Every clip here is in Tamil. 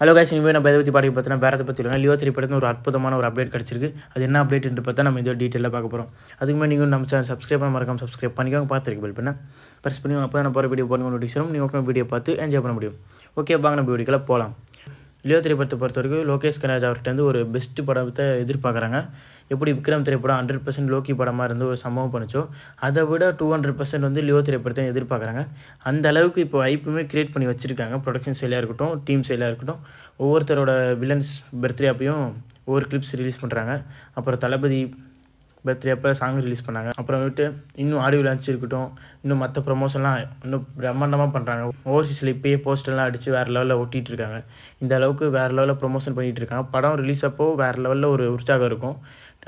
ஹலோ காய்ஸ் இனிமேல் நம்ம எதை பற்றி பாடி பார்த்தோன்னா வேறு பற்றி இல்லை லியோ த்ரீ படத்தில் ஒரு அற்புதமான ஒரு அப்டேட் கிடச்சிருக்கு அது என்ன அப்டேட்னு பார்த்தா நம்ம இதோ டீட்டெயிலாக பார்க்க போகிறோம் அதுக்கு மேலே நீங்கள் நம்ம சேனல் சப்ஸ்கிரைப் பண்ண மறக்காம சப்ஸ்கிரைப் பண்ணிக்கோங்க பார்த்துருக்கு பில் பண்ண ப்ரெஸ் பண்ணி அப்போ நான் போகிற வீடியோ போகணும் வரும் நீங்கள் வீடியோ பார்த்து என்ஜாய் பண்ண முடியும் ஓகே வாங்க நம்ம வீடியோக்கெல்லாம் போகலாம் லியோ திரைப்படத்தை பொறுத்த வரைக்கும் லோகேஷ் கனராஜ் அவர்கிட்ட வந்து ஒரு பெஸ்ட் படத்தை எதிர்பார்க்குறாங்க எப்படி விக்ரம் திரைப்படம் ஹண்ட்ரட் பர்சன்ட் லோக்கி படமாக இருந்து ஒரு சம்பவம் பண்ணிச்சோ அதை விட டூ ஹண்ட்ரட் பர்சன்ட் வந்து லியோ திரைப்படத்தையும் எதிர்பார்க்குறாங்க அந்த அளவுக்கு இப்போ ஐப்புமே க்ரியேட் பண்ணி வச்சுருக்காங்க ப்ரொடக்ஷன் சைலாக இருக்கட்டும் டீம் சைலாக இருக்கட்டும் ஒவ்வொருத்தரோட வில்லன்ஸ் பர்த்டே அப்பையும் ஒவ்வொரு கிளிப்ஸ் ரிலீஸ் பண்ணுறாங்க அப்புறம் தளபதி பர்த்டே அப்போ சாங் ரிலீஸ் பண்ணாங்க அப்புறமேட்டு இன்னும் ஆடியோ லான்ச் இருக்கட்டும் இன்னும் மற்ற ப்ரொமோஷன்லாம் இன்னும் பிரம்மாண்டமாக பண்ணுறாங்க ஓவர்சீஸில் இப்போயே போஸ்டர்லாம் அடித்து வேறு லெவலில் ஒட்டிகிட்டு இருக்காங்க இந்த அளவுக்கு வேறு லெவலில் ப்ரொமோஷன் பண்ணிகிட்டு இருக்காங்க படம் ரிலீஸ் அப்போ வேறு லெவலில் ஒரு உற்சாகம் இருக்கும்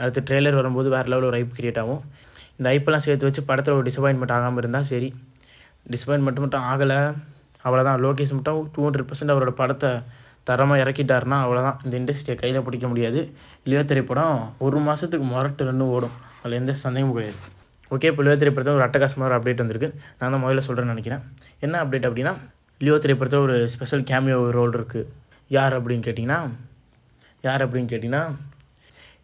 அடுத்து ட்ரெய்லர் வரும்போது வேறு லெவலில் ஒரு ஐப் கிரியேட் ஆகும் இந்த ஐப்பெல்லாம் சேர்த்து வச்சு படத்தில் ஒரு டிசப்பாயின்மெண்ட் ஆகாமல் இருந்தால் சரி டிசப்பாயின்மெண்ட் மட்டும் ஆகலை அவ்வளோதான் லோகேஷ் மட்டும் டூ ஹண்ட்ரட் பர்சன்ட் அவரோட படத்தை தரமாக இறக்கிட்டாருன்னா அவ்வளோதான் இந்த இண்டஸ்ட்ரியை கையில் பிடிக்க முடியாது லியோ திரைப்படம் ஒரு மாதத்துக்கு மொரட்டு ரெண்டு ஓடும் அதில் எந்த சந்தேகமும் கிடையாது ஓகே இப்போ லியோ திரைப்படத்தில் ஒரு அட்டகாசமாக ஒரு அப்டேட் வந்திருக்கு நான் தான் முதல்ல சொல்கிறேன்னு நினைக்கிறேன் என்ன அப்டேட் அப்படின்னா லியோ திரைப்படத்தில் ஒரு ஸ்பெஷல் கேமியோ ரோல் இருக்குது யார் அப்படின்னு கேட்டிங்கன்னா யார் அப்படின்னு கேட்டிங்கன்னா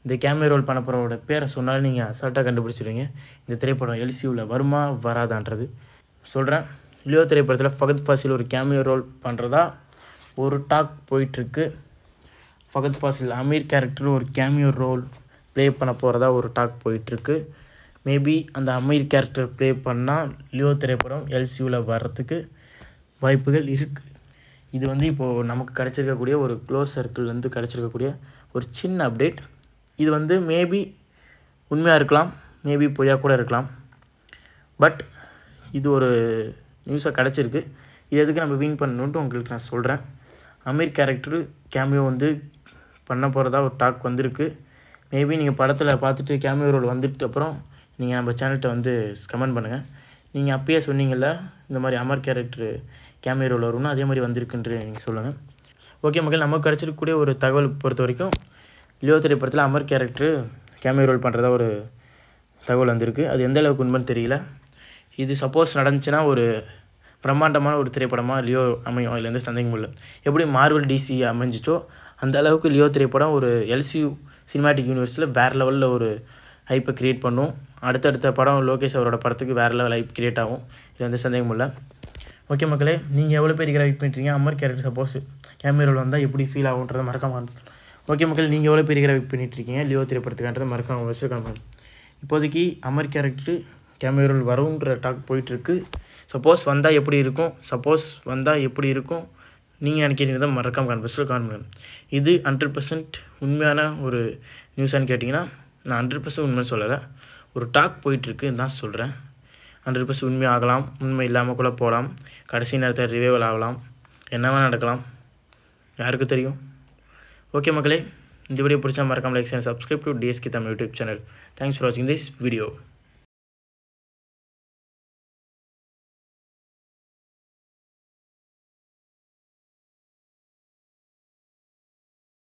இந்த கேமியோ ரோல் பண்ண போகிறவோட பேரை சொன்னாலும் நீங்கள் அசால்ட்டாக கண்டுபிடிச்சிருவீங்க இந்த திரைப்படம் எல்சியூவில் வருமா வராதான்றது சொல்கிறேன் லியோ திரைப்படத்தில் ஃபகத் ஃபாசில் ஒரு கேமியோ ரோல் பண்ணுறதா ஒரு டாக் போயிட்டுருக்கு ஃபகத் ஃபாசில் அமீர் கேரக்டர் ஒரு கேமியோ ரோல் ப்ளே பண்ண போகிறதா ஒரு டாக் போயிட்டுருக்கு மேபி அந்த அமீர் கேரக்டர் ப்ளே பண்ணால் லியோ திரைப்படம் எல்சியூவில் வர்றதுக்கு வாய்ப்புகள் இருக்குது இது வந்து இப்போது நமக்கு கிடச்சிருக்கக்கூடிய ஒரு க்ளோஸ் சர்க்கிள்லேருந்து கிடச்சிருக்கக்கூடிய ஒரு சின்ன அப்டேட் இது வந்து மேபி உண்மையாக இருக்கலாம் மேபி பொய்யா கூட இருக்கலாம் பட் இது ஒரு நியூஸாக கிடச்சிருக்கு இது எதுக்கு நம்ம வின் பண்ணணுன்ட்டு உங்களுக்கு நான் சொல்கிறேன் அமீர் கேரக்டர் கேமியோ வந்து பண்ண போகிறதா ஒரு டாக் வந்திருக்கு மேபி நீங்கள் படத்தில் பார்த்துட்டு கேமியோ ரோல் வந்துட்டு அப்புறம் நீங்கள் நம்ம சேனல்கிட்ட வந்து கமெண்ட் பண்ணுங்கள் நீங்கள் அப்பயே சொன்னீங்கள்ல இந்த மாதிரி அமர் கேரக்டர் கேமியோ ரோல் வரும்னா அதே மாதிரி வந்திருக்குன்ற நீங்கள் சொல்லுங்கள் ஓகே மக்கள் நமக்கு கிடச்சிருக்கக்கூடிய ஒரு தகவல் பொறுத்த வரைக்கும் லியோ திரைப்படத்தில் அமர் கேரக்டர் கேமியோ ரோல் பண்ணுறதா ஒரு தகவல் வந்திருக்கு அது எந்த அளவுக்கு உண்மைன்னு தெரியல இது சப்போஸ் நடந்துச்சுன்னா ஒரு பிரம்மாண்டமான ஒரு திரைப்படமாக லியோ அமையும் இதுலேருந்து சந்தேகம் சந்தேகமும் இல்லை எப்படி மார்வல் டிசி அமைஞ்சிச்சோ அந்த அளவுக்கு லியோ திரைப்படம் ஒரு எல்சியூ சினிமாட்டிக் யூனிவர்ஸில் வேறு லெவலில் ஒரு ஹைப்பை க்ரியேட் பண்ணும் அடுத்தடுத்த படம் லோகேஷ் அவரோட படத்துக்கு வேறு லெவல் ஹைப் க்ரியேட் ஆகும் இது வந்து சந்தேகம் இல்லை ஓகே மக்களே நீங்கள் எவ்வளோ பேர் கிராஃபிக் பண்ணுறீங்க அமர் கேரக்டர் சப்போஸ் கேமராவில் வந்தால் எப்படி ஃபீல் ஆகுன்றதை மறக்காம ஓகே மக்கள் நீங்கள் எவ்வளோ பேர் கிராஃபிக் வெயிட் பண்ணிட்டுருக்கீங்க லியோ திரைப்படத்துக்கான்றதை மறக்காம வச்சுருக்காங்க இப்போதைக்கு அமர் கேரக்டர் கேமராவில் வரும்ன்ற டாக் போயிட்டுருக்கு சப்போஸ் வந்தால் எப்படி இருக்கும் சப்போஸ் வந்தால் எப்படி இருக்கும் நீங்கள் நினைக்கிறீங்க மறக்காமல் மறக்காம கான் பண்ணுங்கள் இது ஹண்ட்ரட் பர்சன்ட் உண்மையான ஒரு நியூஸானு கேட்டிங்கன்னா நான் ஹண்ட்ரட் பர்சன்ட் உண்மைன்னு சொல்லலை ஒரு டாக் போயிட்டுருக்கு தான் சொல்கிறேன் ஹண்ட்ரட் பர்சன்ட் உண்மை ஆகலாம் உண்மை இல்லாமல் கூட போகலாம் கடைசி நேரத்தில் ரிவைவல் ஆகலாம் என்னவா நடக்கலாம் யாருக்கு தெரியும் ஓகே மக்களே இந்த வீடியோ பிடிச்சா மறக்காமல் like and subscribe to D S K Tamil YouTube channel thanks for வாட்சிங் திஸ் வீடியோ